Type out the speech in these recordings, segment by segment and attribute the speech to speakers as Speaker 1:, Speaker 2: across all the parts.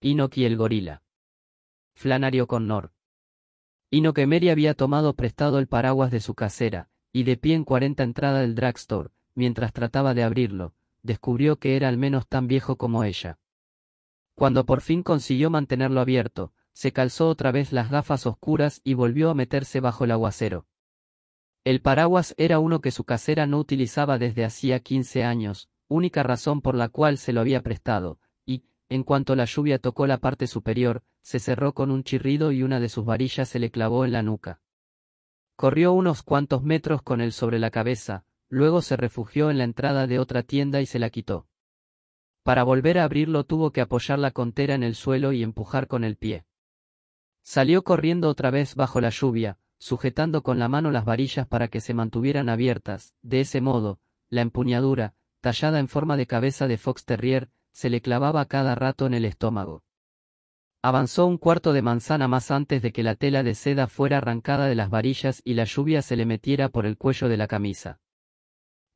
Speaker 1: Inoki el gorila. Flanario Nor. Inoki Mary había tomado prestado el paraguas de su casera, y de pie en cuarenta entrada del drugstore, mientras trataba de abrirlo, descubrió que era al menos tan viejo como ella. Cuando por fin consiguió mantenerlo abierto, se calzó otra vez las gafas oscuras y volvió a meterse bajo el aguacero. El paraguas era uno que su casera no utilizaba desde hacía quince años, única razón por la cual se lo había prestado, en cuanto la lluvia tocó la parte superior, se cerró con un chirrido y una de sus varillas se le clavó en la nuca. Corrió unos cuantos metros con él sobre la cabeza, luego se refugió en la entrada de otra tienda y se la quitó. Para volver a abrirlo tuvo que apoyar la contera en el suelo y empujar con el pie. Salió corriendo otra vez bajo la lluvia, sujetando con la mano las varillas para que se mantuvieran abiertas, de ese modo, la empuñadura, tallada en forma de cabeza de fox terrier, se le clavaba cada rato en el estómago. Avanzó un cuarto de manzana más antes de que la tela de seda fuera arrancada de las varillas y la lluvia se le metiera por el cuello de la camisa.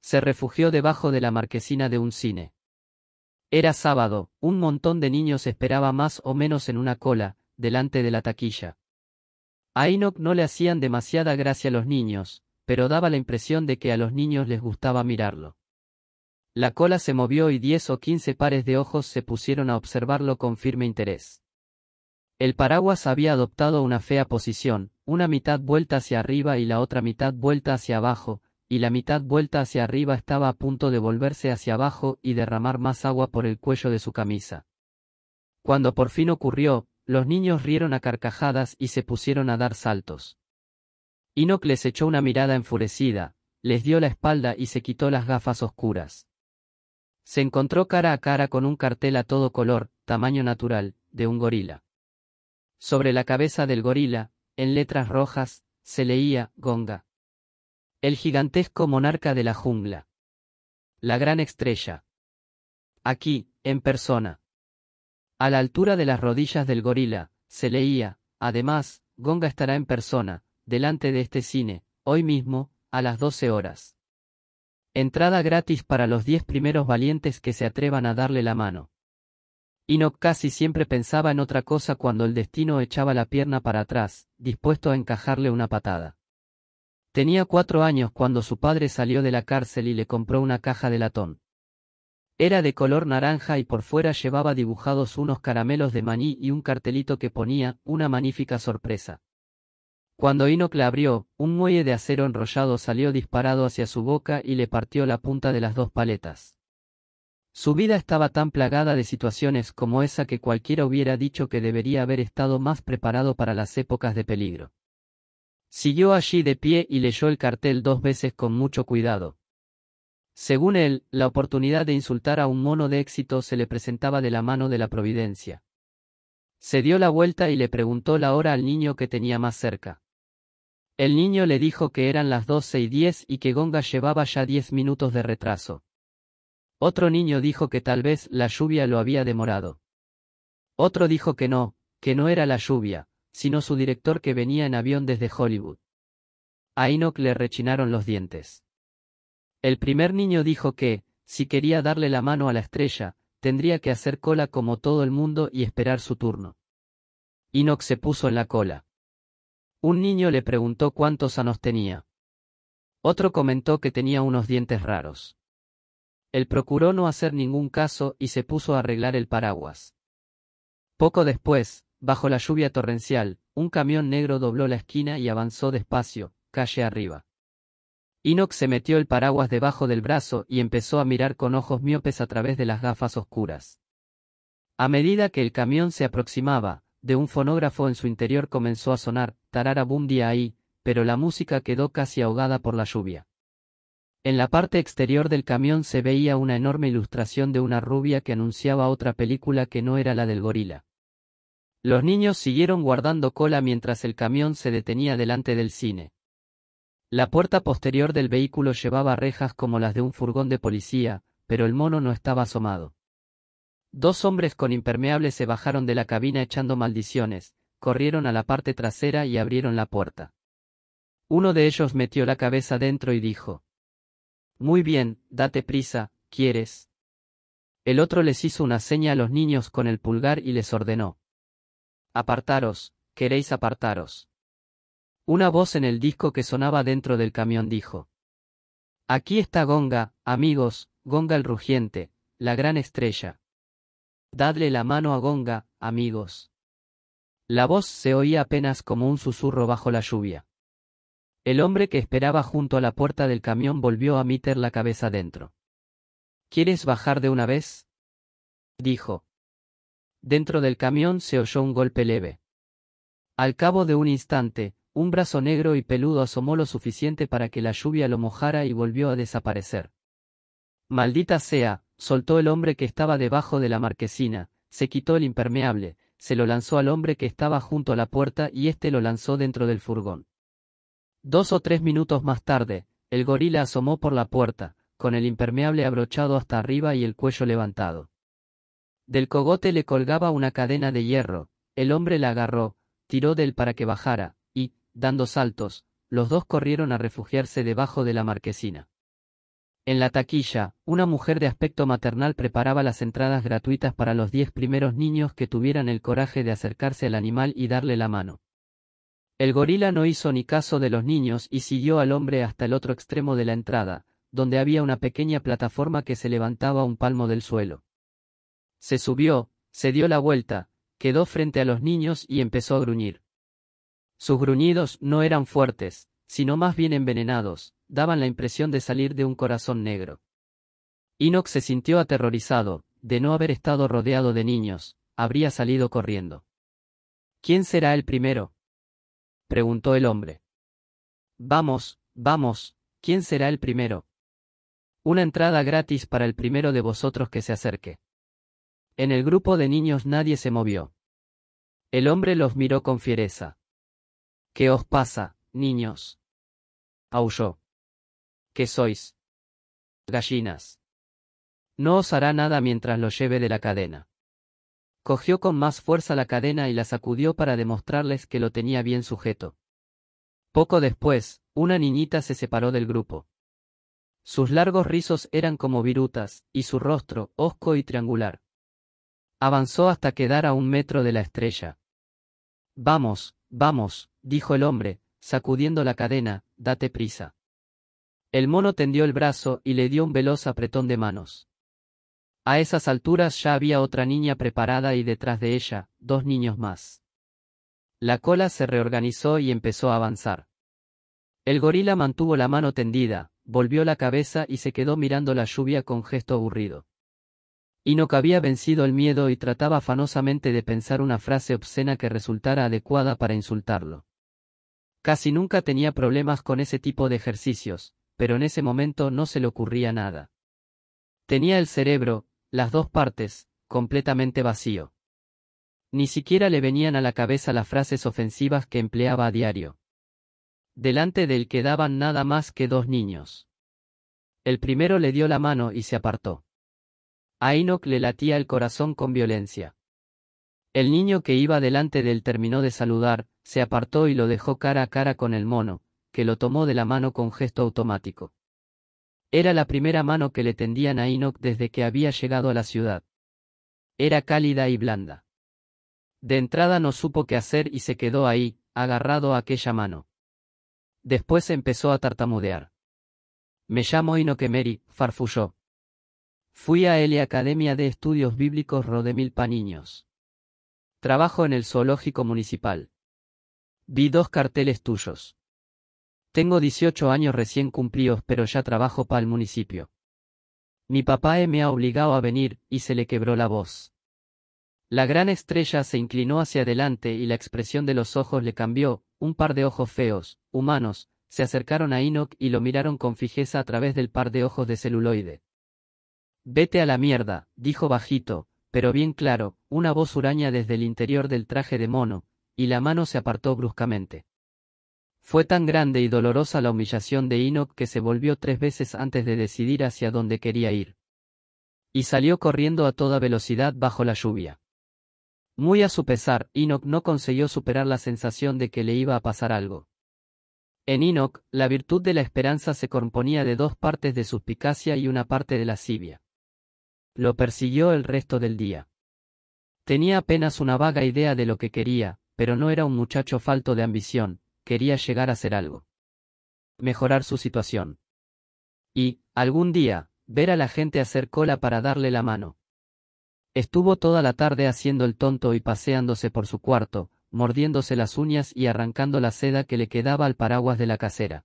Speaker 1: Se refugió debajo de la marquesina de un cine. Era sábado, un montón de niños esperaba más o menos en una cola, delante de la taquilla. A Enoch no le hacían demasiada gracia los niños, pero daba la impresión de que a los niños les gustaba mirarlo. La cola se movió y diez o quince pares de ojos se pusieron a observarlo con firme interés. El paraguas había adoptado una fea posición, una mitad vuelta hacia arriba y la otra mitad vuelta hacia abajo, y la mitad vuelta hacia arriba estaba a punto de volverse hacia abajo y derramar más agua por el cuello de su camisa. Cuando por fin ocurrió, los niños rieron a carcajadas y se pusieron a dar saltos. Enoch les echó una mirada enfurecida, les dio la espalda y se quitó las gafas oscuras. Se encontró cara a cara con un cartel a todo color, tamaño natural, de un gorila. Sobre la cabeza del gorila, en letras rojas, se leía Gonga. El gigantesco monarca de la jungla. La gran estrella. Aquí, en persona. A la altura de las rodillas del gorila, se leía, además, Gonga estará en persona, delante de este cine, hoy mismo, a las 12 horas. Entrada gratis para los diez primeros valientes que se atrevan a darle la mano. Enoch casi siempre pensaba en otra cosa cuando el destino echaba la pierna para atrás, dispuesto a encajarle una patada. Tenía cuatro años cuando su padre salió de la cárcel y le compró una caja de latón. Era de color naranja y por fuera llevaba dibujados unos caramelos de maní y un cartelito que ponía, una magnífica sorpresa. Cuando Enoch la abrió, un muelle de acero enrollado salió disparado hacia su boca y le partió la punta de las dos paletas. Su vida estaba tan plagada de situaciones como esa que cualquiera hubiera dicho que debería haber estado más preparado para las épocas de peligro. Siguió allí de pie y leyó el cartel dos veces con mucho cuidado. Según él, la oportunidad de insultar a un mono de éxito se le presentaba de la mano de la providencia. Se dio la vuelta y le preguntó la hora al niño que tenía más cerca. El niño le dijo que eran las doce y diez y que Gonga llevaba ya diez minutos de retraso. Otro niño dijo que tal vez la lluvia lo había demorado. Otro dijo que no, que no era la lluvia, sino su director que venía en avión desde Hollywood. A Enoch le rechinaron los dientes. El primer niño dijo que, si quería darle la mano a la estrella, tendría que hacer cola como todo el mundo y esperar su turno. Enoch se puso en la cola. Un niño le preguntó cuántos años tenía. Otro comentó que tenía unos dientes raros. Él procuró no hacer ningún caso y se puso a arreglar el paraguas. Poco después, bajo la lluvia torrencial, un camión negro dobló la esquina y avanzó despacio, calle arriba. Enoch se metió el paraguas debajo del brazo y empezó a mirar con ojos miopes a través de las gafas oscuras. A medida que el camión se aproximaba, de un fonógrafo en su interior comenzó a sonar, día ahí, pero la música quedó casi ahogada por la lluvia. En la parte exterior del camión se veía una enorme ilustración de una rubia que anunciaba otra película que no era la del gorila. Los niños siguieron guardando cola mientras el camión se detenía delante del cine. La puerta posterior del vehículo llevaba rejas como las de un furgón de policía, pero el mono no estaba asomado. Dos hombres con impermeables se bajaron de la cabina echando maldiciones, corrieron a la parte trasera y abrieron la puerta. Uno de ellos metió la cabeza dentro y dijo. Muy bien, date prisa, ¿quieres? El otro les hizo una seña a los niños con el pulgar y les ordenó. Apartaros, queréis apartaros. Una voz en el disco que sonaba dentro del camión dijo. Aquí está Gonga, amigos, Gonga el rugiente, la gran estrella. Dadle la mano a Gonga, amigos. La voz se oía apenas como un susurro bajo la lluvia. El hombre que esperaba junto a la puerta del camión volvió a meter la cabeza dentro. ¿Quieres bajar de una vez? dijo. Dentro del camión se oyó un golpe leve. Al cabo de un instante, un brazo negro y peludo asomó lo suficiente para que la lluvia lo mojara y volvió a desaparecer. Maldita sea, soltó el hombre que estaba debajo de la marquesina, se quitó el impermeable, se lo lanzó al hombre que estaba junto a la puerta y éste lo lanzó dentro del furgón. Dos o tres minutos más tarde, el gorila asomó por la puerta, con el impermeable abrochado hasta arriba y el cuello levantado. Del cogote le colgaba una cadena de hierro, el hombre la agarró, tiró de él para que bajara, y, dando saltos, los dos corrieron a refugiarse debajo de la marquesina. En la taquilla, una mujer de aspecto maternal preparaba las entradas gratuitas para los diez primeros niños que tuvieran el coraje de acercarse al animal y darle la mano. El gorila no hizo ni caso de los niños y siguió al hombre hasta el otro extremo de la entrada, donde había una pequeña plataforma que se levantaba un palmo del suelo. Se subió, se dio la vuelta, quedó frente a los niños y empezó a gruñir. Sus gruñidos no eran fuertes, sino más bien envenenados, daban la impresión de salir de un corazón negro. Enoch se sintió aterrorizado, de no haber estado rodeado de niños, habría salido corriendo. ¿Quién será el primero? preguntó el hombre. Vamos, vamos, ¿quién será el primero? Una entrada gratis para el primero de vosotros que se acerque. En el grupo de niños nadie se movió. El hombre los miró con fiereza. ¿Qué os pasa, niños? aulló. ¿Qué sois gallinas. No os hará nada mientras lo lleve de la cadena. Cogió con más fuerza la cadena y la sacudió para demostrarles que lo tenía bien sujeto. Poco después, una niñita se separó del grupo. Sus largos rizos eran como virutas, y su rostro, hosco y triangular. Avanzó hasta quedar a un metro de la estrella. Vamos, vamos, dijo el hombre, sacudiendo la cadena, date prisa. El mono tendió el brazo y le dio un veloz apretón de manos. A esas alturas ya había otra niña preparada y detrás de ella, dos niños más. La cola se reorganizó y empezó a avanzar. El gorila mantuvo la mano tendida, volvió la cabeza y se quedó mirando la lluvia con gesto aburrido. Y había vencido el miedo y trataba afanosamente de pensar una frase obscena que resultara adecuada para insultarlo. Casi nunca tenía problemas con ese tipo de ejercicios, pero en ese momento no se le ocurría nada. Tenía el cerebro, las dos partes, completamente vacío. Ni siquiera le venían a la cabeza las frases ofensivas que empleaba a diario. Delante del quedaban nada más que dos niños. El primero le dio la mano y se apartó. A Enoch le latía el corazón con violencia. El niño que iba delante de él terminó de saludar, se apartó y lo dejó cara a cara con el mono, que lo tomó de la mano con gesto automático. Era la primera mano que le tendían a Enoch desde que había llegado a la ciudad. Era cálida y blanda. De entrada no supo qué hacer y se quedó ahí, agarrado a aquella mano. Después empezó a tartamudear. Me llamo Enoch Emery, farfulló. Fui a Eli Academia de Estudios Bíblicos Rodemil Paniños. Trabajo en el zoológico municipal. Vi dos carteles tuyos. Tengo 18 años recién cumplidos pero ya trabajo para el municipio. Mi papá eh, me ha obligado a venir, y se le quebró la voz. La gran estrella se inclinó hacia adelante y la expresión de los ojos le cambió, un par de ojos feos, humanos, se acercaron a Enoch y lo miraron con fijeza a través del par de ojos de celuloide. Vete a la mierda, dijo bajito, pero bien claro, una voz huraña desde el interior del traje de mono, y la mano se apartó bruscamente. Fue tan grande y dolorosa la humillación de Enoch que se volvió tres veces antes de decidir hacia dónde quería ir. Y salió corriendo a toda velocidad bajo la lluvia. Muy a su pesar, Enoch no consiguió superar la sensación de que le iba a pasar algo. En Enoch, la virtud de la esperanza se componía de dos partes de suspicacia y una parte de lascivia. Lo persiguió el resto del día. Tenía apenas una vaga idea de lo que quería, pero no era un muchacho falto de ambición, quería llegar a hacer algo. Mejorar su situación. Y, algún día, ver a la gente hacer cola para darle la mano. Estuvo toda la tarde haciendo el tonto y paseándose por su cuarto, mordiéndose las uñas y arrancando la seda que le quedaba al paraguas de la casera.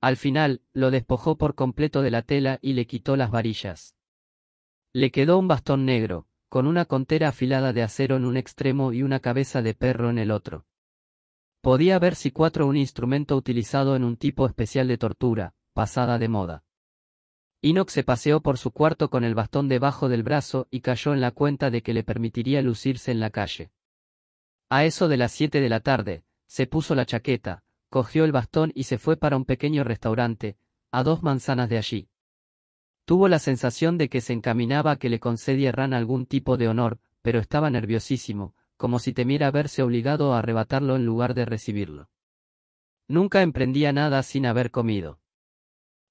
Speaker 1: Al final, lo despojó por completo de la tela y le quitó las varillas. Le quedó un bastón negro, con una contera afilada de acero en un extremo y una cabeza de perro en el otro. Podía ver si cuatro un instrumento utilizado en un tipo especial de tortura, pasada de moda. Enoch se paseó por su cuarto con el bastón debajo del brazo y cayó en la cuenta de que le permitiría lucirse en la calle. A eso de las siete de la tarde, se puso la chaqueta, cogió el bastón y se fue para un pequeño restaurante, a dos manzanas de allí. Tuvo la sensación de que se encaminaba a que le concedieran algún tipo de honor, pero estaba nerviosísimo, como si temiera verse obligado a arrebatarlo en lugar de recibirlo. Nunca emprendía nada sin haber comido.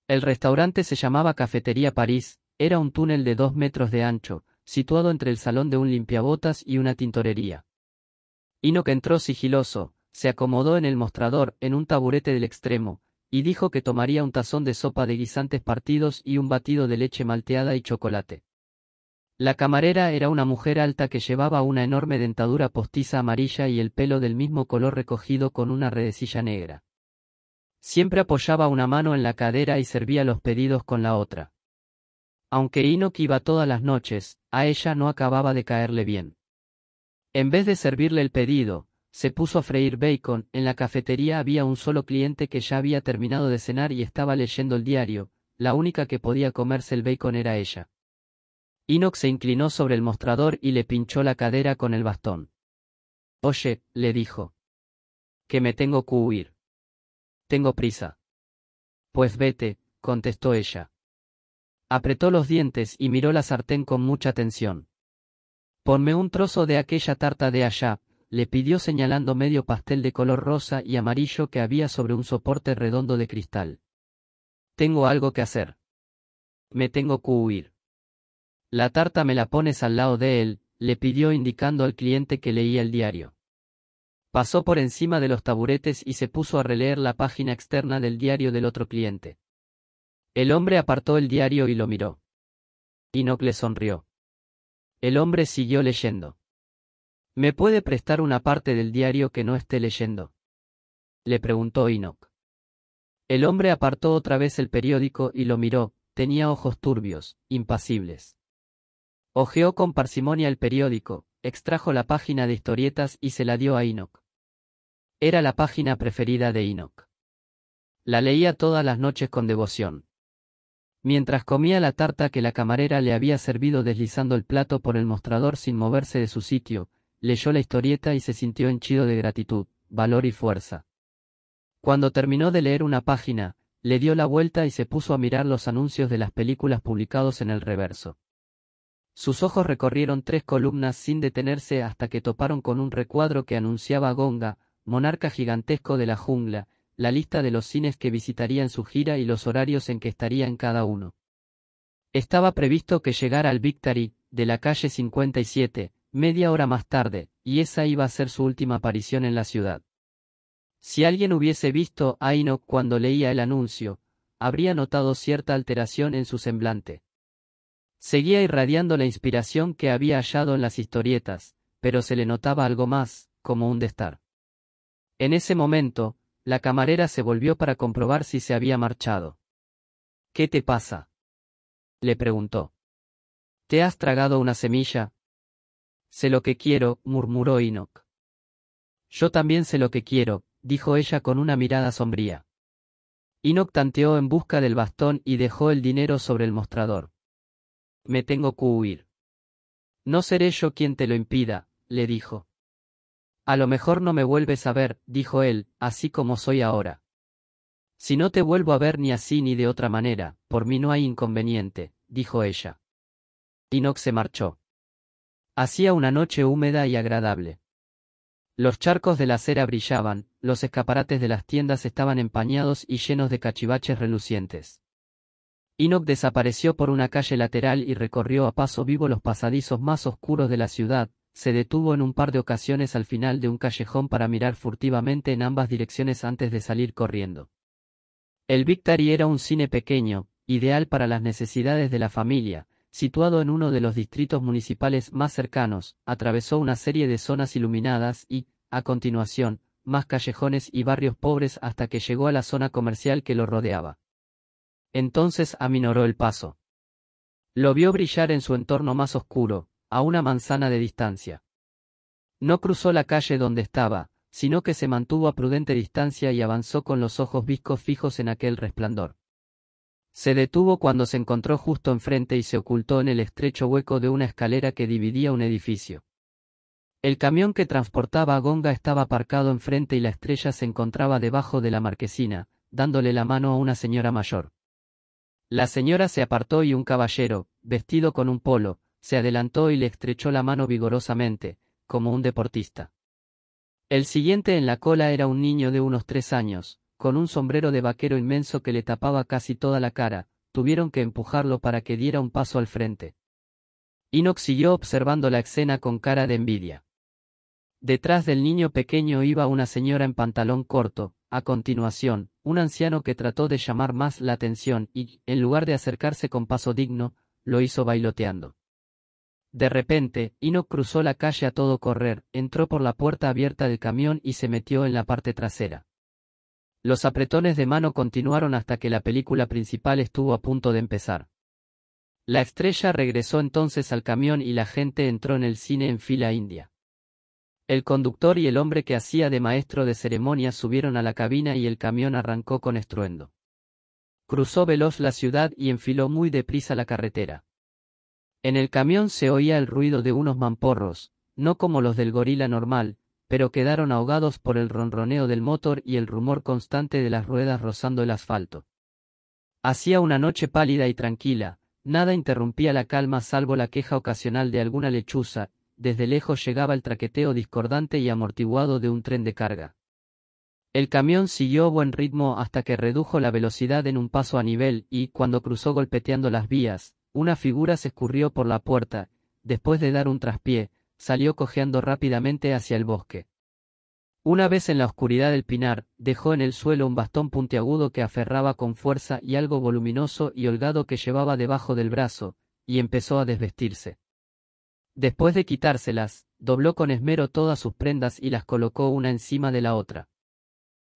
Speaker 1: El restaurante se llamaba Cafetería París, era un túnel de dos metros de ancho, situado entre el salón de un limpiabotas y una tintorería. que entró sigiloso, se acomodó en el mostrador, en un taburete del extremo, y dijo que tomaría un tazón de sopa de guisantes partidos y un batido de leche malteada y chocolate. La camarera era una mujer alta que llevaba una enorme dentadura postiza amarilla y el pelo del mismo color recogido con una redecilla negra. Siempre apoyaba una mano en la cadera y servía los pedidos con la otra. Aunque Enoch iba todas las noches, a ella no acababa de caerle bien. En vez de servirle el pedido, se puso a freír bacon, en la cafetería había un solo cliente que ya había terminado de cenar y estaba leyendo el diario, la única que podía comerse el bacon era ella. Enoch se inclinó sobre el mostrador y le pinchó la cadera con el bastón. Oye, le dijo. Que me tengo que huir. Tengo prisa. Pues vete, contestó ella. Apretó los dientes y miró la sartén con mucha tensión. Ponme un trozo de aquella tarta de allá, le pidió señalando medio pastel de color rosa y amarillo que había sobre un soporte redondo de cristal. Tengo algo que hacer. Me tengo que huir. La tarta me la pones al lado de él, le pidió indicando al cliente que leía el diario. Pasó por encima de los taburetes y se puso a releer la página externa del diario del otro cliente. El hombre apartó el diario y lo miró. Enoch le sonrió. El hombre siguió leyendo. ¿Me puede prestar una parte del diario que no esté leyendo? Le preguntó Enoch. El hombre apartó otra vez el periódico y lo miró, tenía ojos turbios, impasibles. Ojeó con parsimonia el periódico, extrajo la página de historietas y se la dio a Enoch. Era la página preferida de Enoch. La leía todas las noches con devoción. Mientras comía la tarta que la camarera le había servido deslizando el plato por el mostrador sin moverse de su sitio, leyó la historieta y se sintió henchido de gratitud, valor y fuerza. Cuando terminó de leer una página, le dio la vuelta y se puso a mirar los anuncios de las películas publicados en el reverso. Sus ojos recorrieron tres columnas sin detenerse hasta que toparon con un recuadro que anunciaba a Gonga, monarca gigantesco de la jungla, la lista de los cines que visitaría en su gira y los horarios en que estaría en cada uno. Estaba previsto que llegara al Victory, de la calle 57, media hora más tarde, y esa iba a ser su última aparición en la ciudad. Si alguien hubiese visto a Aino cuando leía el anuncio, habría notado cierta alteración en su semblante. Seguía irradiando la inspiración que había hallado en las historietas, pero se le notaba algo más, como un destar. En ese momento, la camarera se volvió para comprobar si se había marchado. ¿Qué te pasa? le preguntó. ¿Te has tragado una semilla? Sé lo que quiero, murmuró Enoch. Yo también sé lo que quiero, dijo ella con una mirada sombría. Enoch tanteó en busca del bastón y dejó el dinero sobre el mostrador. Me tengo que huir. No seré yo quien te lo impida, le dijo. A lo mejor no me vuelves a ver, dijo él, así como soy ahora. Si no te vuelvo a ver ni así ni de otra manera, por mí no hay inconveniente, dijo ella. Inox se marchó. Hacía una noche húmeda y agradable. Los charcos de la acera brillaban, los escaparates de las tiendas estaban empañados y llenos de cachivaches relucientes. Enoch desapareció por una calle lateral y recorrió a paso vivo los pasadizos más oscuros de la ciudad, se detuvo en un par de ocasiones al final de un callejón para mirar furtivamente en ambas direcciones antes de salir corriendo. El Victory era un cine pequeño, ideal para las necesidades de la familia, situado en uno de los distritos municipales más cercanos, atravesó una serie de zonas iluminadas y, a continuación, más callejones y barrios pobres hasta que llegó a la zona comercial que lo rodeaba. Entonces aminoró el paso. Lo vio brillar en su entorno más oscuro, a una manzana de distancia. No cruzó la calle donde estaba, sino que se mantuvo a prudente distancia y avanzó con los ojos viscos fijos en aquel resplandor. Se detuvo cuando se encontró justo enfrente y se ocultó en el estrecho hueco de una escalera que dividía un edificio. El camión que transportaba a Gonga estaba aparcado enfrente y la estrella se encontraba debajo de la marquesina, dándole la mano a una señora mayor. La señora se apartó y un caballero, vestido con un polo, se adelantó y le estrechó la mano vigorosamente, como un deportista. El siguiente en la cola era un niño de unos tres años, con un sombrero de vaquero inmenso que le tapaba casi toda la cara, tuvieron que empujarlo para que diera un paso al frente. Inox siguió observando la escena con cara de envidia. Detrás del niño pequeño iba una señora en pantalón corto, a continuación, un anciano que trató de llamar más la atención y, en lugar de acercarse con paso digno, lo hizo bailoteando. De repente, Ino cruzó la calle a todo correr, entró por la puerta abierta del camión y se metió en la parte trasera. Los apretones de mano continuaron hasta que la película principal estuvo a punto de empezar. La estrella regresó entonces al camión y la gente entró en el cine en fila india. El conductor y el hombre que hacía de maestro de ceremonias subieron a la cabina y el camión arrancó con estruendo. Cruzó veloz la ciudad y enfiló muy deprisa la carretera. En el camión se oía el ruido de unos mamporros, no como los del gorila normal, pero quedaron ahogados por el ronroneo del motor y el rumor constante de las ruedas rozando el asfalto. Hacía una noche pálida y tranquila, nada interrumpía la calma salvo la queja ocasional de alguna lechuza, desde lejos llegaba el traqueteo discordante y amortiguado de un tren de carga. El camión siguió buen ritmo hasta que redujo la velocidad en un paso a nivel y, cuando cruzó golpeteando las vías, una figura se escurrió por la puerta, después de dar un traspié, salió cojeando rápidamente hacia el bosque. Una vez en la oscuridad del pinar, dejó en el suelo un bastón puntiagudo que aferraba con fuerza y algo voluminoso y holgado que llevaba debajo del brazo, y empezó a desvestirse. Después de quitárselas, dobló con esmero todas sus prendas y las colocó una encima de la otra.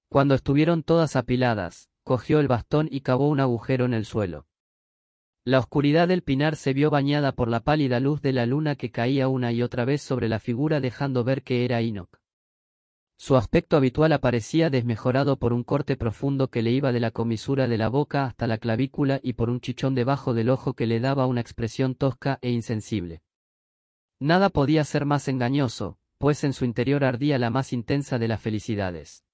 Speaker 1: Cuando estuvieron todas apiladas, cogió el bastón y cavó un agujero en el suelo. La oscuridad del pinar se vio bañada por la pálida luz de la luna que caía una y otra vez sobre la figura dejando ver que era Enoch. Su aspecto habitual aparecía desmejorado por un corte profundo que le iba de la comisura de la boca hasta la clavícula y por un chichón debajo del ojo que le daba una expresión tosca e insensible. Nada podía ser más engañoso, pues en su interior ardía la más intensa de las felicidades.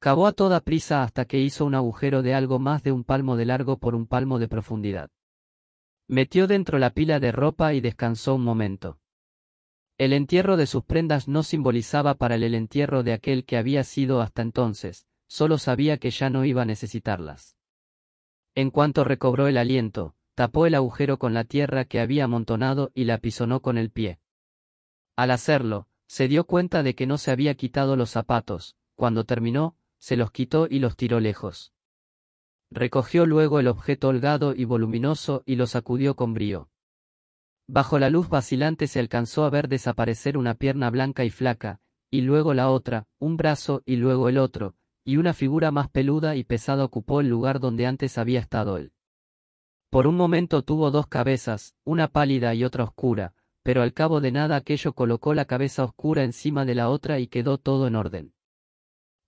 Speaker 1: Cavó a toda prisa hasta que hizo un agujero de algo más de un palmo de largo por un palmo de profundidad. Metió dentro la pila de ropa y descansó un momento. El entierro de sus prendas no simbolizaba para él el entierro de aquel que había sido hasta entonces, solo sabía que ya no iba a necesitarlas. En cuanto recobró el aliento, tapó el agujero con la tierra que había amontonado y la pisonó con el pie. Al hacerlo, se dio cuenta de que no se había quitado los zapatos, cuando terminó, se los quitó y los tiró lejos. Recogió luego el objeto holgado y voluminoso y lo sacudió con brío. Bajo la luz vacilante se alcanzó a ver desaparecer una pierna blanca y flaca, y luego la otra, un brazo y luego el otro, y una figura más peluda y pesada ocupó el lugar donde antes había estado él. Por un momento tuvo dos cabezas, una pálida y otra oscura, pero al cabo de nada aquello colocó la cabeza oscura encima de la otra y quedó todo en orden.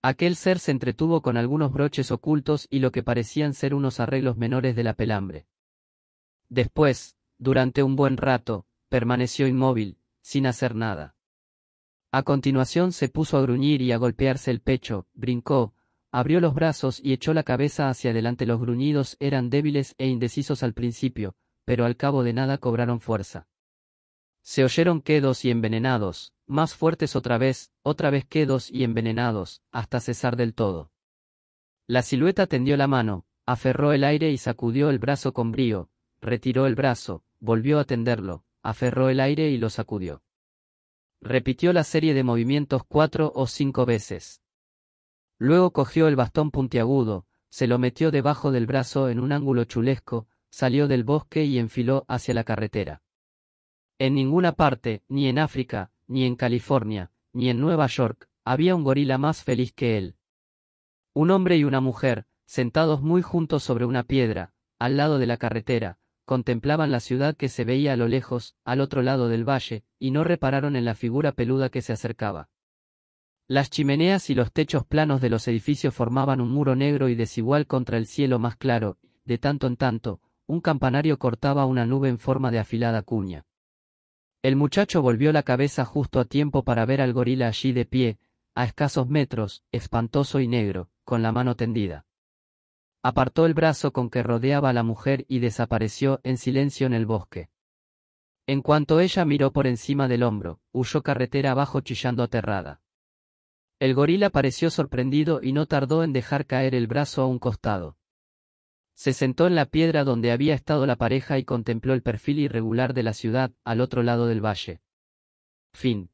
Speaker 1: Aquel ser se entretuvo con algunos broches ocultos y lo que parecían ser unos arreglos menores de la pelambre. Después, durante un buen rato, permaneció inmóvil, sin hacer nada. A continuación se puso a gruñir y a golpearse el pecho, brincó, Abrió los brazos y echó la cabeza hacia adelante. Los gruñidos eran débiles e indecisos al principio, pero al cabo de nada cobraron fuerza. Se oyeron quedos y envenenados, más fuertes otra vez, otra vez quedos y envenenados, hasta cesar del todo. La silueta tendió la mano, aferró el aire y sacudió el brazo con brío, retiró el brazo, volvió a tenderlo, aferró el aire y lo sacudió. Repitió la serie de movimientos cuatro o cinco veces. Luego cogió el bastón puntiagudo, se lo metió debajo del brazo en un ángulo chulesco, salió del bosque y enfiló hacia la carretera. En ninguna parte, ni en África, ni en California, ni en Nueva York, había un gorila más feliz que él. Un hombre y una mujer, sentados muy juntos sobre una piedra, al lado de la carretera, contemplaban la ciudad que se veía a lo lejos, al otro lado del valle, y no repararon en la figura peluda que se acercaba. Las chimeneas y los techos planos de los edificios formaban un muro negro y desigual contra el cielo más claro, de tanto en tanto, un campanario cortaba una nube en forma de afilada cuña. El muchacho volvió la cabeza justo a tiempo para ver al gorila allí de pie, a escasos metros, espantoso y negro, con la mano tendida. Apartó el brazo con que rodeaba a la mujer y desapareció en silencio en el bosque. En cuanto ella miró por encima del hombro, huyó carretera abajo chillando aterrada. El gorila pareció sorprendido y no tardó en dejar caer el brazo a un costado. Se sentó en la piedra donde había estado la pareja y contempló el perfil irregular de la ciudad, al otro lado del valle. Fin.